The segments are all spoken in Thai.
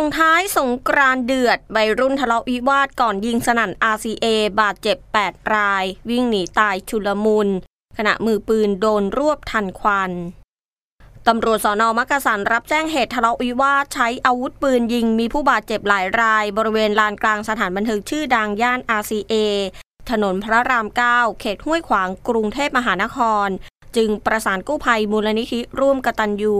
ส่งท้ายสงกรานเดือดใบรุ่นทะเลาะวิวาทก่อนยิงสนั่น RCA บาดเจ็บ 8 ราย วิ่งหนีตายชุลมุนขณะมือปืนโดนรวบทันควัน ตำรวจสอนอมักกะสันรับแจ้งเหตุทะเลาะวิวาทใช้อาวุธปืนยิงมีผู้บาดเจ็บหลายราย บริเวณลานกลางสถานบันเทิงชื่อดังย่าน RCA ถนนพระราม 9 เขตห้วยขวางกรุงเทพมหานคร จึงประสานกู้ภัยมูลนิธิร่วมกตัญญู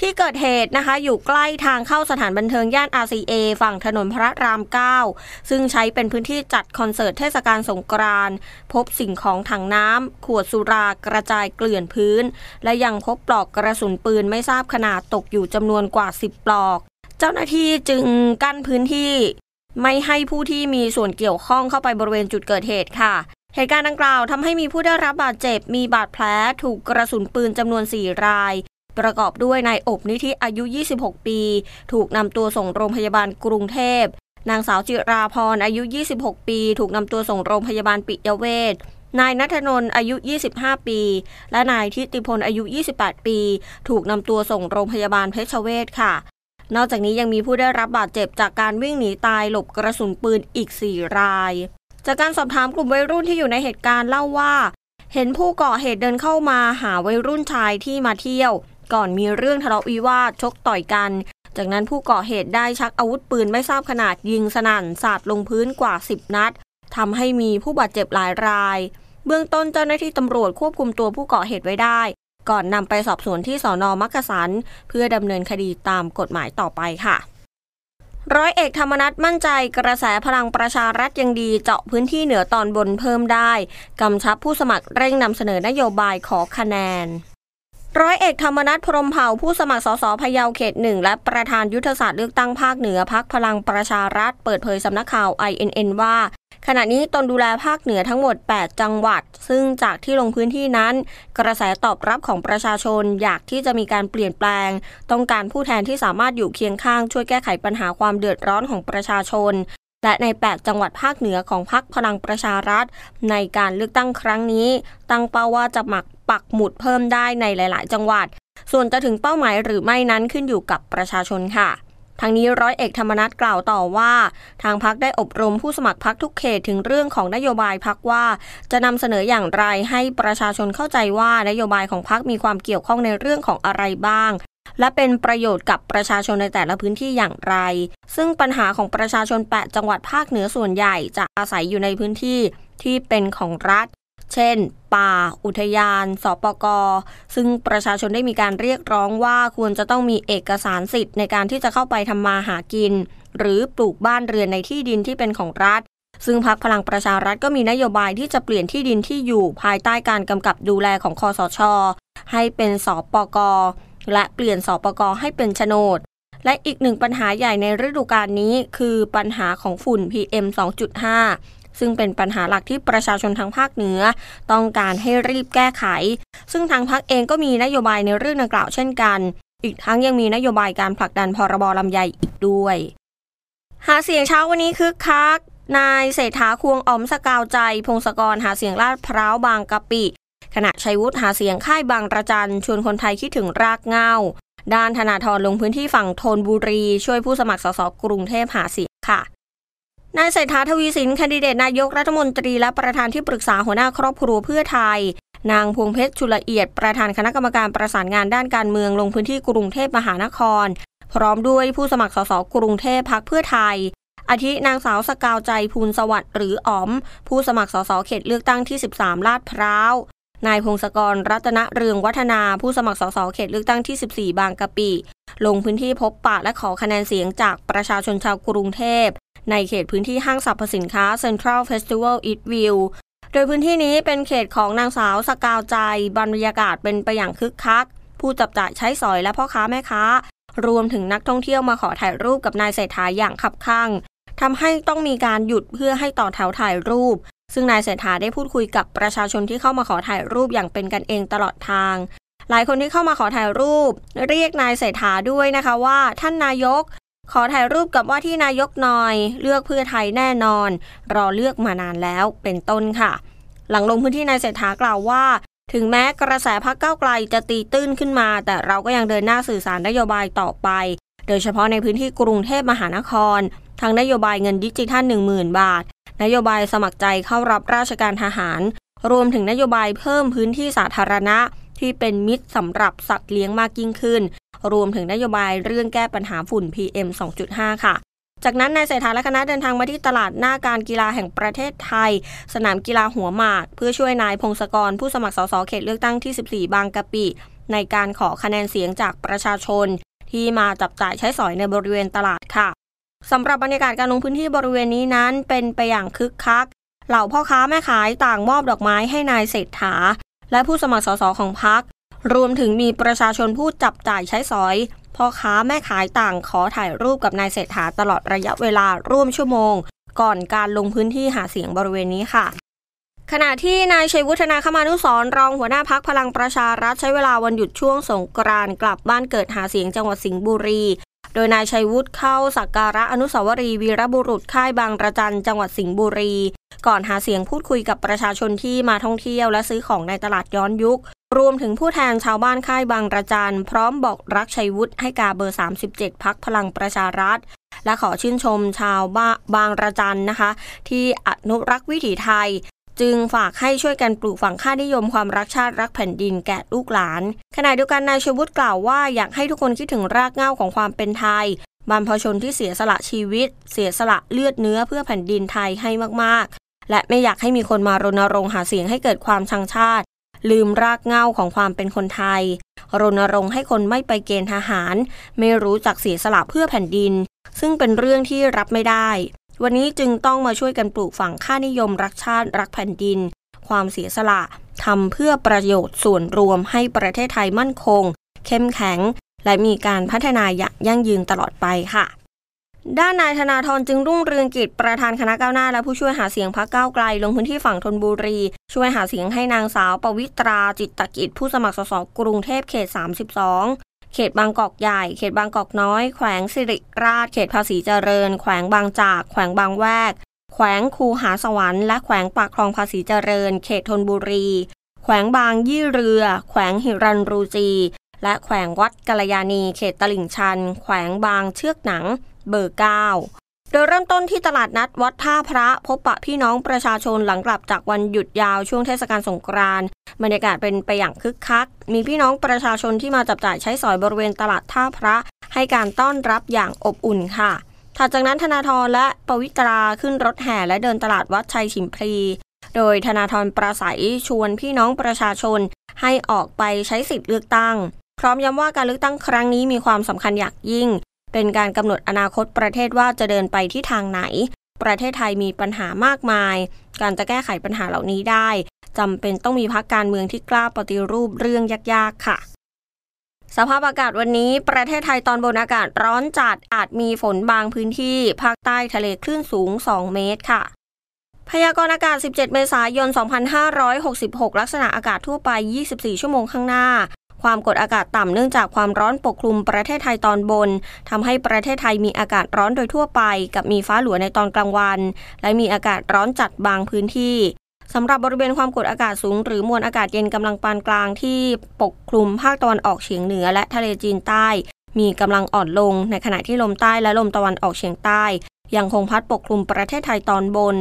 ที่เกิดเหตุนะคะ อยู่ใกล้ทางเข้าสถานบันเทิงย่าน RCA ฝั่งถนนพระราม 9 ซึ่งใช้เป็นพื้นที่จัดคอนเสิร์ตเทศกาลสงกรานต์พบสิ่งของถังน้ำขวดสุรากระจายเกลื่อนพื้น และยังพบปลอกกระสุนปืนไม่ทราบขนาดตกอยู่จำนวนกว่า 10 ปลอก เจ้าหน้าที่จึงกั้นพื้นที่ ไม่ให้ผู้ที่มีส่วนเกี่ยวข้องเข้าไปบริเวณจุดเกิดเหตุค่ะ เหตุการณ์ดังกล่าวทำให้มีผู้ได้รับบาดเจ็บมีบาดแผลถูกกระสุนปืนจำนวน 4 รายประกอบด้วยนายอบนิธิอายุ 26 ปีถูกนำตัวส่ง โรงพยาบาลกรุงเทพ นางสาวจิราพรอายุ 26 ปี ถูกนำตัวส่งโรงพยาบาลปิยเวชนายนัทนนท์อายุ 25 ปี และนายทิติพลอายุ 28 ปี ถูกนำตัวส่งโรงพยาบาลเพชรเวชค่ะ นอกจากนี้ยังมีผู้ได้รับบาดเจ็บจากการวิ่งหนีตายหลบกระสุนปืนอีก 4 ราย จากการสอบถามกลุ่มวัยรุ่นที่อยู่ในเหตุการณ์เล่าว่า เห็นผู้ก่อเหตุเดินเข้ามาหาวัยรุ่นชายที่มาเที่ยวก่อนมีเรื่องทะเลาะวิวาท ชกต่อยกัน จากนั้นผู้ก่อเหตุได้ชักอาวุธปืนไม่ทราบขนาดยิงสนั่น สาดลงพื้นกว่า 10 นัด ทำให้มีผู้บาดเจ็บหลายราย เบื้องต้นเจ้าหน้าที่ตำรวจควบคุมตัวผู้ก่อเหตุไว้ได้ ก่อนนำไปสอบสวนที่สอนอมักกะสัน เพื่อดำเนินคดีตามกฎหมายต่อไปค่ะ ร้อยเอกธรรมนัฐมั่นใจกระแสพลังประชารัฐยังดี เจาะพื้นที่เหนือตอนบนเพิ่มได้กำชับผู้สมัครเร่งนำเสนอนโยบายขอคะแนนร้อยเอกธรรมนัฐพรมเผ่าผู้สมัครสสพะเยาเขตหนึ่งและประธานยุทธศาสตร์ เลือกตั้งภาคเหนือพักพลังประชารัฐ เปิดเผยสำนักข่าว INN ว่า ขณะนี้ตนดูแลภาคเหนือทั้งหมด 8 จังหวัด ซึ่งจากที่ลงพื้นที่นั้น กระแสตอบรับของประชาชนอยากที่จะมีการเปลี่ยนแปลง ต้องการผู้แทนที่สามารถอยู่เคียงข้างช่วยแก้ไขปัญหาความเดือดร้อนของประชาชน และใน 8 จังหวัดภาคเหนือของพักพลังประชารัฐ ในการเลือกตั้งครั้งนี้ ตั้งเป้าว่าจะหมักปักหมุดเพิ่มได้ในหลายๆ จังหวัด ส่วนจะถึงเป้าหมายหรือไม่นั้นขึ้นอยู่กับประชาชนค่ะทางนี้ร้อยเอกธรรมนัฐกล่าวต่อว่า ทางพักได้อบรมผู้สมัครพักทุกเขตถึงเรื่องของนโยบายพักว่าจะนำเสนออย่างไรให้ประชาชนเข้าใจว่านโยบายของพักมีความเกี่ยวข้องในเรื่องของอะไรบ้าง และเป็นประโยชน์กับประชาชนในแต่ละพื้นที่อย่างไร ซึ่งปัญหาของประชาชนแปดจังหวัดภาคเหนือส่วนใหญ่จะอาศัยอยู่ในพื้นที่ที่เป็นของรัฐเช่น ป่าอุทยานสปกซึ่งประชาชนได้มีการเรียกร้องว่าควรจะต้องมีเอกสารสิทธิ์ในการที่จะเข้าไปทำมาหากิน หรือปลูกบ้านเรือนในที่ดินที่เป็นของรัฐ ซึ่งพักพลังประชารัฐก็มีนโยบายที่จะเปลี่ยนที่ดินที่อยู่ภายใต้การกำกับดูแลของคอสชให้เป็นสปกและเปลี่ยนสปกให้เป็นโฉนด และอีกหนึ่งปัญหาใหญ่ในฤดูกาลนี้คือปัญหาของฝุ่น PM 2.5ซึ่งเป็นปัญหาหลักที่ประชาชนทางภาคเหนือ ต้องการให้รีบแก้ไข ซึ่งทางพักเองก็มีนโยบายในเรื่องดังกล่าวเช่นกัน อีกทั้งยังมีนโยบายการผลักดันพรบลำไยอีกด้วย หาเสียงเช้าวันนี้คึกคัก นายเศรษฐาควงอมสกาวใจ พงศกรหาเสียงลาดพร้าวบางกะปิ ขณะชัยวุฒิหาเสียงค่ายบางระจันชวนคนไทยคิดถึงรากเงาด้านธนาธรลงพื้นที่ฝั่งธนบุรี ช่วยผู้สมัครสสกรุงเทพหาเสียงค่ะนายเศรษฐาทวีสินแคนดิเดตนายกรัฐมนตรีและประธานที่ปรึกษาหัวหน้าครอบครัวเพื่อไทย นางพวงเพชรชุลเอียด ประธานคณะกรรมการประสานงานด้านการเมืองลงพื้นที่กรุงเทพมหานคร พร้อมด้วยผู้สมัครสสกรุงเทพพักเพื่อไทย อาทินางสาวสกาวใจภูลสวัสดิ์หรืออ๋อม ผู้สมัครสสเขตเลือกตั้งที่ 13ลาดพร้าวนายพงศกรรัตนเรืองวัฒนาผู้สมัครสสเขตเลือกตั้งที่14บางกะปิ ลงพื้นที่พบปะและขอคะแนนเสียงจากประชาชนชาวกรุงเทพในเขตพื้นที่ห้างสรรพสินค้า Central Festival Eat View โดยพื้นที่นี้เป็นเขตของนางสาวสกาวใจ บรรยากาศเป็นไปอย่างคึกคัก ผู้จับจ่ายใช้สอยและพ่อค้าแม่ค้า รวมถึงนักท่องเที่ยวมาขอถ่ายรูปกับนายเศรษฐาอย่างขับขัางทำให้ต้องมีการหยุดเพื่อให้ต่อแถวถ่ายรูป ซึ่งนายเศรษฐาได้พูดคุยกับประชาชนที่เข้ามาขอถ่ายรูปอย่างเป็นกันเองตลอดทาง หลายคนที่เข้ามาขอถ่ายรูป เรียกนายเศรษฐาด้วยนะคะว่า ท่านนายกขอถ่ายรูปกับว่าที่นายกหน่อยเลือกเพื่อไทยแน่นอน รอเลือกมานานแล้วเป็นต้นค่ะ หลังลงพื้นที่นายเศรษฐากล่าวว่า ถึงแม้กระแสพักเก้าไกลจะตีตื้นขึ้นมา แต่เราก็ยังเดินหน้าสื่อสารนโยบายต่อไป โดยเฉพาะในพื้นที่กรุงเทพมหานคร ทางนโยบายเงินดิจิทัล10,000 บาท นโยบายสมัครใจเข้ารับราชการทหาร รวมถึงนโยบายเพิ่มพื้นที่สาธารณะที่เป็นมิตรสำหรับสัตว์เลี้ยงมากยิ่งขึ้น รวมถึงนโยบายเรื่องแก้ปัญหาฝุ่น PM 2.5 ค่ะ จากนั้นนายเศรษฐาและคณะเดินทางมาที่ตลาดหน้าการกีฬาแห่งประเทศไทย สนามกีฬาหัวหมาก เพื่อช่วยนายพงศกรผู้สมัครสสเขตเลือกตั้งที่ 14 บางกะปิ ในการขอคะแนนเสียงจากประชาชน ที่มาจับจ่ายใช้สอยในบริเวณตลาดค่ะสำหรับบรรยากาศการลงพื้นที่บริเวณนี้นั้นเป็นไปอย่างคึกคัก เหล่าพ่อค้าแม่ขายต่างมอบดอกไม้ให้นายเศรษฐาและผู้สมัครสสของพรรค รวมถึงมีประชาชนผู้จับจ่ายใช้สอยพ่อค้าแม่ขายต่างขอถ่ายรูปกับนายเศรษฐาตลอดระยะเวลาร่วมชั่วโมง ก่อนการลงพื้นที่หาเสียงบริเวณนี้ค่ะ ขณะที่นายชัยวุฒนาคมานุสรรองหัวหน้าพักพลังประชารัฐใช้เวลาวันหยุดช่วงสงกรานต์กลับบ้านเกิดหาเสียงจังหวัดสิงห์บุรี โดยนายชัยวุฒิเข้าสักการะอนุสาวรีย์วีรบุรุษค่ายบางระจันจังหวัดสิงห์บุรีก่อนหาเสียงพูดคุยกับประชาชนที่มาท่องเที่ยวและซื้อของในตลาดย้อนยุค รวมถึงผู้แทนชาวบ้านค่ายบางระจันพร้อมบอกรักชัยวุฒิให้กาเบอร์ 37 พักพลังประชารัฐ และขอชื่นชมชาวบ้าบางระจันนะคะ ที่อนุรักษ์วิถีไทย จึงฝากให้ช่วยกันปลูกฝังค่านิยมความรักชาติรักแผ่นดินแก่ลูกหลาน ขณะเดียวกันนายชวุฒิกล่าวว่าอยากให้ทุกคนคิดถึงรากเหง้าของความเป็นไทยบรรพชนที่เสียสละชีวิต เสียสละเลือดเนื้อเพื่อแผ่นดินไทยให้มากและไม่อยากให้มีคนมารณรงค์หาเสียงให้เกิดความชังชาติ ลืมรากเหง้าของความเป็นคนไทยรณรงค์ให้คนไม่ไปเกณฑ์ทหาร ไม่รู้จักเสียสละเพื่อแผ่นดิน ซึ่งเป็นเรื่องที่รับไม่ได้ วันนี้จึงต้องมาช่วยกันปลูกฝังค่านิยมรักชาติรักแผ่นดิน ความเสียสละทำเพื่อประโยชน์ส่วนรวมให้ประเทศไทยมั่นคง เข้มแข็ง และมีการพัฒนาอย่างยั่งยืนตลอดไปค่ะด้านนายธนาธรจึงรุ่งเรืองกิจประธานคณะก้าวหน้า และผู้ช่วยหาเสียงพักก้าวไกล ลงพื้นที่ฝั่งธนบุรี ช่วยหาเสียงให้นางสาวปวิตราจิตตกิจ ผู้สมัครสสกรุงเทพเขต 32 เขตบางกอกใหญ่ เขตบางกอกน้อย แขวงสิริราช เขตภาษีเจริญ แขวงบางจาก แขวงบางแวก แขวงคูหาสวรรค์และแขวงปากคลองภาษีเจริญ เขตธนบุรี แขวงบางยี่เรือ แขวงหิรันรูจี และแขวงวัดกัลยาณีเขตตลิ่งชัน แขวงบางเชือกหนังเบอร์9โดยเริ่มต้นที่ตลาดนัดวัดท่าพระพบปะพี่น้องประชาชนหลังกลับจากวันหยุดยาวช่วงเทศกาลสงกรานต์บรรยากาศเป็นไปอย่างคึกคักมีพี่น้องประชาชนที่มาจับจ่ายใช้สอยบริเวณตลาดท่าพระให้การต้อนรับอย่างอบอุ่นค่ะถัดจากนั้นธนาธรและปวิตราขึ้นรถแห่และเดินตลาดวัดชัยฉิมพลีโดยธนาธรประสัยชวนพี่น้องประชาชนให้ออกไปใช้สิทธิ์เลือกตั้ง พร้อมย้ำว่าการเลือกตั้งครั้งนี้มีความสำคัญอย่างยิ่งเป็นการกำหนดอนาคตประเทศว่าจะเดินไปที่ทางไหน ประเทศไทยมีปัญหามากมาย การจะแก้ไขปัญหาเหล่านี้ได้จำเป็นต้องมีพักการเมืองที่กล้าปฏิรูปเรื่องยากๆ ค่ะ สภาพอากาศวันนี้ประเทศไทยตอนบนอากาศร้อนจัด อาจมีฝนบางพื้นที่ ภาคใต้ทะเลคลื่นสูง 2 เมตร ค่ะ พยากรณ์อากาศ 17 เมษายน 2566 ลักษณะอากาศทั่วไป 24 ชั่วโมง ข้างหน้าความกดอากาศต่ำเนื่องจากความร้อนปกคลุมประเทศไทยตอนบน ทำให้ประเทศไทยมีอากาศร้อนโดยทั่วไปกับมีฟ้าหลัวในตอนกลางวัน และมีอากาศร้อนจัดบางพื้นที่สำหรับบริเวณความกดอากาศสูงหรือมวลอากาศเย็นกำลังปานกลางที่ปกคลุมภาคตะวันออกเฉียงเหนือ และทะเลจีนใต้ มีกำลังอ่อนลง ในขณะที่ลมใต้และลมตะวันออกเฉียงใต้ ยังคงพัดปกคลุมประเทศไทยตอนบน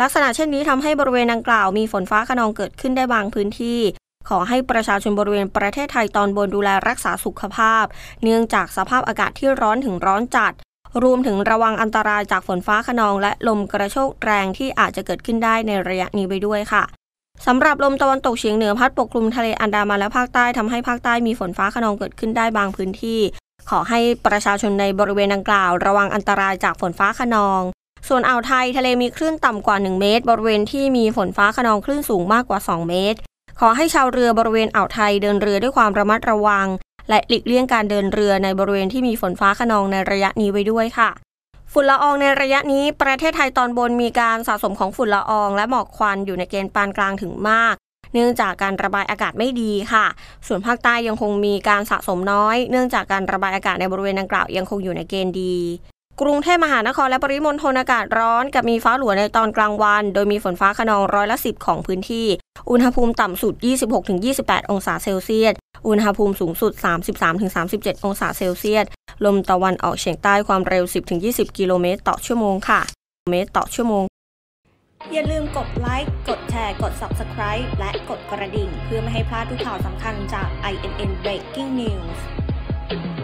ลักษณะเช่นนี้ทำให้บริเวณดังกล่าวมีฝนฟ้าขนองเกิดขึ้นได้บางพื้นที่ขอให้ประชาชนบริเวณประเทศไทยตอนบนดูแลรักษาสุขภาพ เนื่องจากสภาพอากาศที่ร้อนถึงร้อนจัด รวมถึงระวังอันตรายจากฝนฟ้าขนอง และลมกระโชกแรงที่อาจจะเกิดขึ้นได้ในระยะนี้ไปด้วยค่ะ สำหรับลมตะวันตกเฉียงเหนือพัดปกคลุมทะเลอันดามันและภาคใต้ทำให้ภาคใต้มีฝนฟ้าขนองเกิดขึ้นได้บางพื้นที่ ขอให้ประชาชนในบริเวณดังกล่าว ระวังอันตรายจากฝนฟ้าขนอง ส่วนอ่าวไทยทะเลมีคลื่นต่ำกว่า 1 เมตร บริเวณที่มีฝนฟ้าขนองคลื่นสูงมากกว่า 2 เมตรขอให้ชาวเรือบริเวณอ่าวไทยเดินเรือด้วยความระมัดระวัง และหลีกเลี่ยงการเดินเรือในบริเวณที่มีฝนฟ้าขนองในระยะนี้ไว้ด้วยค่ะ ฝุ่นละอองในระยะนี้ ประเทศไทยตอนบนมีการสะสมของฝุ่นละอองและหมอกควันอยู่ในเกณฑ์ปานกลางถึงมาก เนื่องจากการระบายอากาศไม่ดีค่ะ ส่วนภาคใต้ยังคงมีการสะสมน้อย เนื่องจากการระบายอากาศในบริเวณดังกล่าวยังคงอยู่ในเกณฑ์ดีกรุงเทพมหานครและปริมณฑลอากาศร้อน กับมีฟ้าหลวในตอนกลางวัน โดยมีฝนฟ้าขนองร้อยละสิบของพื้นที่ อุณหภูมิต่ำสุด 26-28 องศาเซลเซียสอุณหภูมิสูงสุด 33-37 องศาเซลเซียส ลมตะวันออกเฉียงใต้ความเร็ว 10-20 กิโลเมตรต่อชั่วโมงค่ะเมตรต่อชั่วโมง อย่าลืมกดไลค์กดแชร์กด Subscribe และกดกระดิ่งเพื่อไม่ให้พลาดทุกข่าวสำคัญจาก INN Breaking News